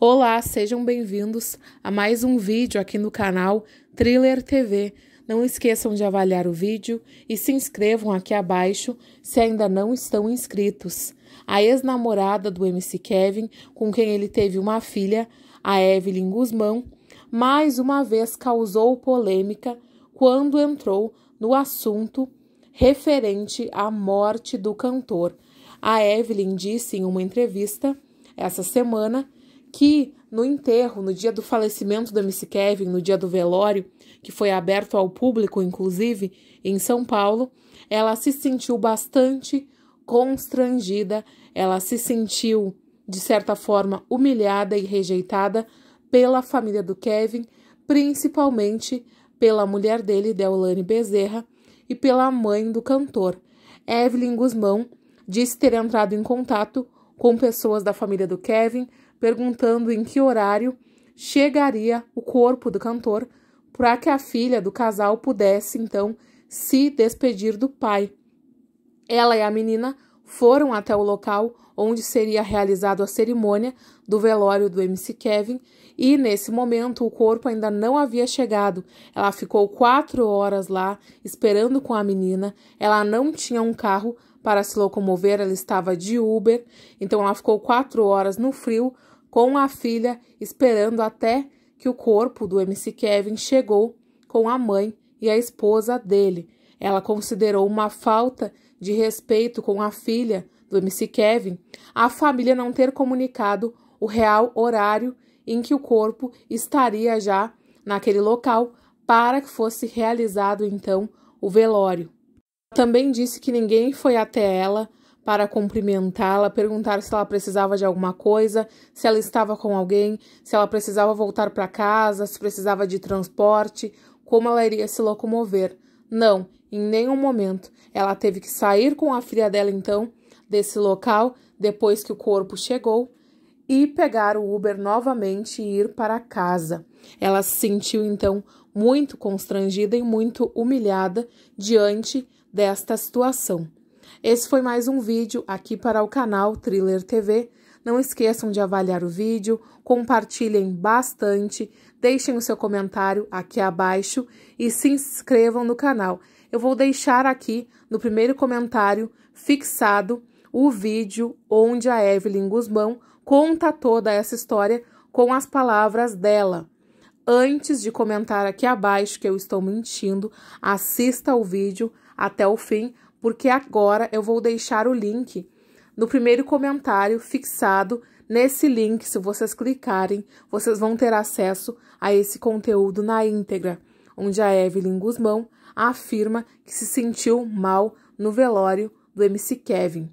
Olá, sejam bem-vindos a mais um vídeo aqui no canal Thriller TV. Não esqueçam de avaliar o vídeo e se inscrevam aqui abaixo se ainda não estão inscritos. A ex-namorada do MC Kevin, com quem ele teve uma filha, a Evelyn Guzmão, mais uma vez causou polêmica quando entrou no assunto referente à morte do cantor. A Evelyn disse em uma entrevista essa semana que no enterro, no dia do falecimento do MC Kevin, no dia do velório, que foi aberto ao público, inclusive, em São Paulo, ela se sentiu bastante constrangida, ela se sentiu, de certa forma, humilhada e rejeitada pela família do Kevin, principalmente pela mulher dele, Deolane Bezerra, e pela mãe do cantor. Evelyn Guzmão disse ter entrado em contato com pessoas da família do Kevin perguntando em que horário chegaria o corpo do cantor para que a filha do casal pudesse então se despedir do pai. Ela e a menina foram até o local onde seria realizada a cerimônia do velório do MC Kevin, e nesse momento o corpo ainda não havia chegado. Ela ficou quatro horas lá esperando com a menina, ela não tinha um carro para se locomover, ela estava de Uber, então ela ficou quatro horas no frio com a filha, esperando até que o corpo do MC Kevin chegou com a mãe e a esposa dele. Ela considerou uma falta de respeito com a filha do MC Kevin, a família não ter comunicado o real horário em que o corpo estaria já naquele local para que fosse realizado então o velório. Também disse que ninguém foi até ela para cumprimentá-la, perguntar se ela precisava de alguma coisa, se ela estava com alguém, se ela precisava voltar para casa, se precisava de transporte, como ela iria se locomover. Não, em nenhum momento. Ela teve que sair com a filha dela então desse local depois que o corpo chegou e pegar o Uber novamente e ir para casa. Ela se sentiu então muito constrangida e muito humilhada diante desta situação. Esse foi mais um vídeo aqui para o canal Thriller TV. Não esqueçam de avaliar o vídeo, compartilhem bastante, deixem o seu comentário aqui abaixo e se inscrevam no canal. Eu vou deixar aqui no primeiro comentário fixado o vídeo onde a Evelyn Guzmão conta toda essa história com as palavras dela. Antes de comentar aqui abaixo que eu estou mentindo, assista o vídeo até o fim, porque agora eu vou deixar o link no primeiro comentário fixado nesse link. Se vocês clicarem, vocês vão ter acesso a esse conteúdo na íntegra, onde a Evelyn Guzmão afirma que se sentiu mal no velório do MC Kevin.